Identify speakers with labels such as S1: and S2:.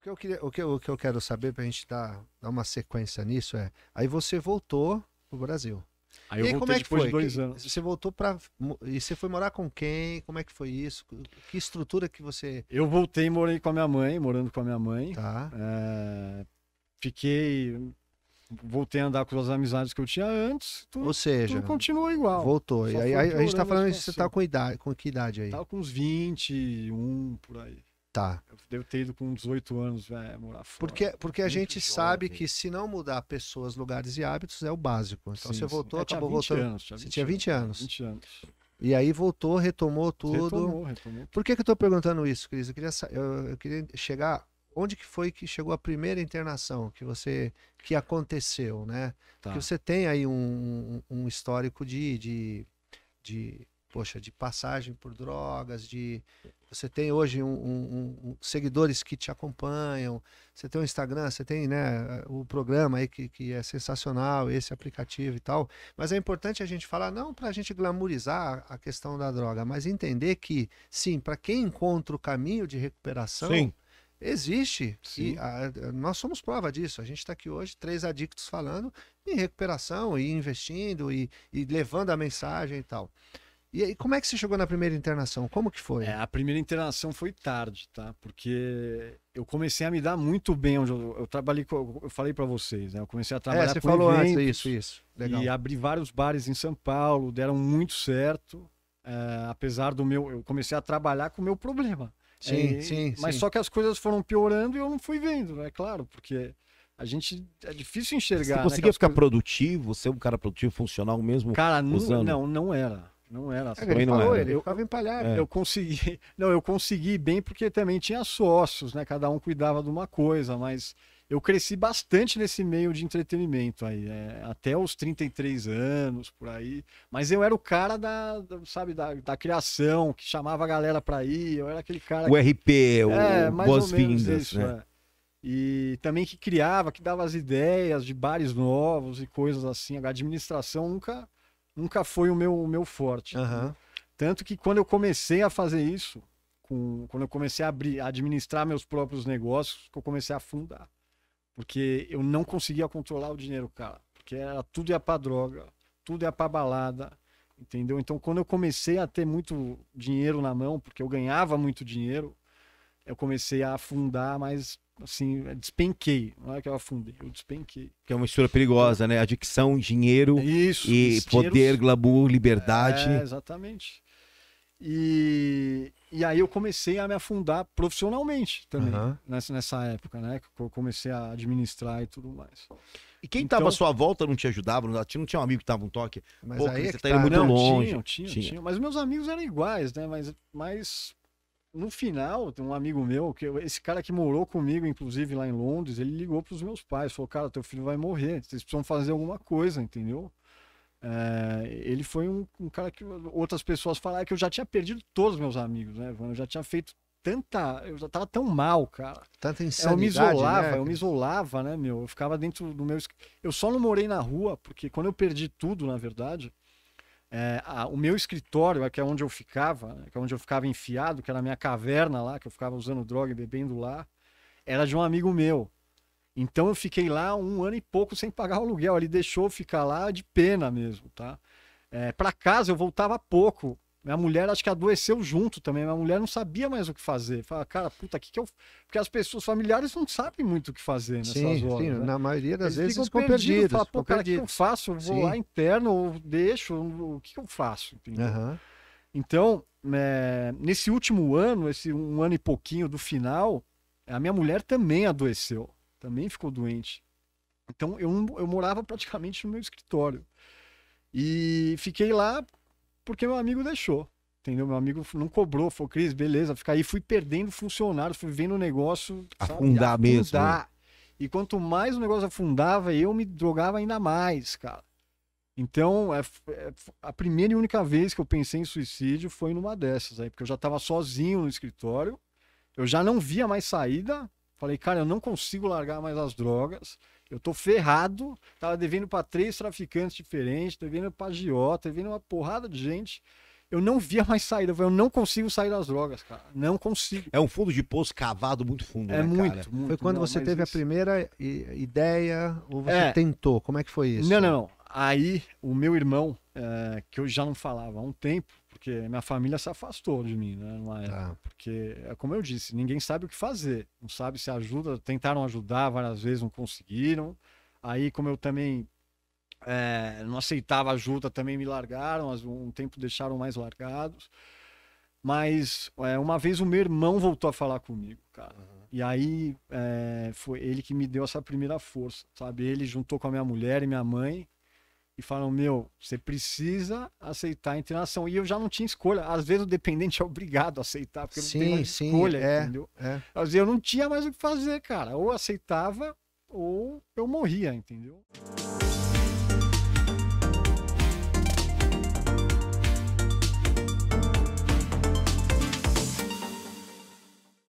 S1: O que eu, queria, o que eu, o que eu quero saber para a gente dar, dar uma sequência nisso é. Aí você voltou pro Brasil. Aí eu e aí, como é que foi? de dois anos. Você voltou para e você foi morar com quem? Como é que foi isso? Que estrutura que você?
S2: Eu voltei e morei com a minha mãe, morando com a minha mãe. Tá. É... Fiquei, voltei a andar com as amizades
S1: que eu tinha antes. Tudo, Ou seja, tudo continuou igual. Voltou. e aí, aí a gente tá falando que você tá com idade, com que idade aí? Tava tá com uns 21 por aí.
S2: Tá. devo ter ido com 18 anos véio, morar fora. Porque, porque a gente jovem. sabe que
S1: se não mudar pessoas, lugares e hábitos é o básico. Então sim, você voltou, é, acabou voltando. Anos, tinha você tinha 20 anos. 20 anos. E aí voltou, retomou tudo. Retomou, retomou. Por que, que eu tô perguntando isso, Cris? Eu queria, eu, eu queria chegar. Onde que foi que chegou a primeira internação que você que aconteceu, né? Tá. Que você tem aí um, um histórico de, de, de poxa, de passagem por drogas, de você tem hoje um, um, um, seguidores que te acompanham, você tem o Instagram, você tem né, o programa aí que, que é sensacional, esse aplicativo e tal. Mas é importante a gente falar, não para a gente glamourizar a questão da droga, mas entender que, sim, para quem encontra o caminho de recuperação, sim. Existe. Sim. E a, nós somos prova disso. A gente está aqui hoje, três adictos falando em recuperação e investindo e, e levando a mensagem e tal. E aí, como é que você chegou na primeira internação? Como que foi? É, a primeira internação foi tarde, tá? Porque eu comecei
S2: a me dar muito bem onde eu, eu trabalhei, com, eu falei para vocês, né? Eu comecei a é, trabalhar é, você com falou eventos antes, isso, isso. Legal. e abri vários bares em São Paulo, deram muito certo, é, apesar do meu, eu comecei a trabalhar com o meu problema. Sim, é, sim. Mas sim. só que as coisas foram piorando e eu não fui vendo, é né? claro, porque a gente é difícil enxergar. Você né, conseguia né, ficar coisas... produtivo, ser é um cara produtivo, funcional mesmo? Cara, usando... não, não era. Não era açougue. É ele, falou, não era. ele ficava
S1: empalhado. É. Eu
S2: consegui. Não, eu consegui bem porque também tinha sócios, né? Cada um cuidava de uma coisa, mas eu cresci bastante nesse meio de entretenimento aí, é, até os 33 anos, por aí. Mas eu era o cara da, da sabe, da, da, criação, que chamava a galera para ir, eu era aquele cara. O que, RP, é, o Boas-Vindas, né? É. E também que criava, que dava as ideias de bares novos e coisas assim. A administração nunca nunca foi o meu, o meu forte. Uhum. Né? Tanto que quando eu comecei a fazer isso, com, quando eu comecei a abrir, a administrar meus próprios negócios, que eu comecei a afundar. Porque eu não conseguia controlar o dinheiro, cara. Porque era, tudo ia pra droga, tudo ia pra balada, entendeu? Então, quando eu comecei a ter muito dinheiro na mão, porque eu ganhava muito dinheiro, eu comecei a afundar, mas assim, despenquei. Não é que eu afundei, eu despenquei. Que é uma mistura perigosa, né? Adicção, dinheiro Isso, e poder, glamour, liberdade. É, exatamente. E, e aí eu comecei a me afundar profissionalmente também uhum. nessa, nessa época, né? Que eu comecei a administrar e tudo mais. E quem então, à
S1: sua volta não te ajudava,
S2: não, não tinha um amigo que tava um toque. Mas Pô, aí é você é indo muito não, longe. Tinha, tinha, tinha. tinha, Mas meus amigos eram iguais, né? Mas, mas no final, tem um amigo meu, que esse cara que morou comigo, inclusive lá em Londres, ele ligou para os meus pais, falou: Cara, teu filho vai morrer, vocês precisam fazer alguma coisa, entendeu? É, ele foi um, um, cara que outras pessoas falaram é que eu já tinha perdido todos os meus amigos, né, Eu já tinha feito tanta. Eu já tava tão mal, cara. Tanta insanidade. É, eu me isolava, né? eu me isolava, né, meu? Eu ficava dentro do meu. Eu só não morei na rua, porque quando eu perdi tudo, na verdade, é, a, o meu escritório, que é onde eu ficava, que é onde eu ficava enfiado, que era a minha caverna lá, que eu ficava usando droga e bebendo lá, era de um amigo meu. Então eu fiquei lá um ano e pouco sem pagar o aluguel. Ele deixou eu ficar lá de pena mesmo, tá? É, para casa eu voltava pouco, minha mulher acho que adoeceu junto também. Minha mulher não sabia mais o que fazer. Fala, cara, puta, que que eu. Porque as pessoas familiares não sabem muito o que fazer nessas sim, horas. Sim, né? na maioria das Eles vezes ficam perdidos. perdidos fala, pô, cara, o que eu faço? Eu vou sim. lá interno ou deixo? O que eu faço? Uhum. Então, é... nesse último ano, esse um ano e pouquinho do final, a minha mulher também adoeceu. Também ficou doente. Então, eu, eu morava praticamente no meu escritório. E fiquei lá porque meu amigo deixou. Entendeu? Meu amigo não cobrou, falou, Cris, beleza, fica aí. Fui perdendo funcionários, fui vendo o negócio. Sabe? Afundar,
S1: né? Afundar mesmo.
S2: E quanto mais o negócio afundava, eu me drogava ainda mais, cara. Então, é, é, a primeira e única vez que eu pensei em suicídio foi numa dessas aí, porque eu já estava sozinho no escritório, eu já não via mais saída. Falei, cara, eu não consigo largar mais as drogas. Eu tô ferrado, tava devendo para três traficantes diferentes, devendo para agiota, devendo uma porrada de gente. Eu não via mais saída, eu não consigo sair das drogas, cara. Não consigo. É um fundo de poço cavado muito fundo, é né, muito, cara? muito. Foi quando não, você teve
S1: isso... a primeira ideia ou você é... tentou? Como é que foi isso? Não, não, não.
S2: Aí o meu irmão, é, que eu já não falava há um tempo, porque minha família se afastou de mim, né? Tá. época, Porque, é como eu disse, ninguém sabe o que fazer. Não sabe se ajuda, tentaram ajudar várias vezes, não conseguiram. Aí, como eu também é, não aceitava ajuda, também me largaram, um tempo deixaram mais largados. Mas é, uma vez o meu irmão voltou a falar comigo, cara. Uhum. E aí é, foi ele que me deu essa primeira força, sabe? Ele juntou com a minha mulher e minha mãe e falam: Meu, você precisa aceitar a internação. E eu já não tinha escolha. Às vezes o dependente é obrigado a aceitar, porque sim, não tem mais escolha, é, entendeu? É. Às vezes eu não tinha mais o que fazer, cara. Ou aceitava, ou eu morria, entendeu?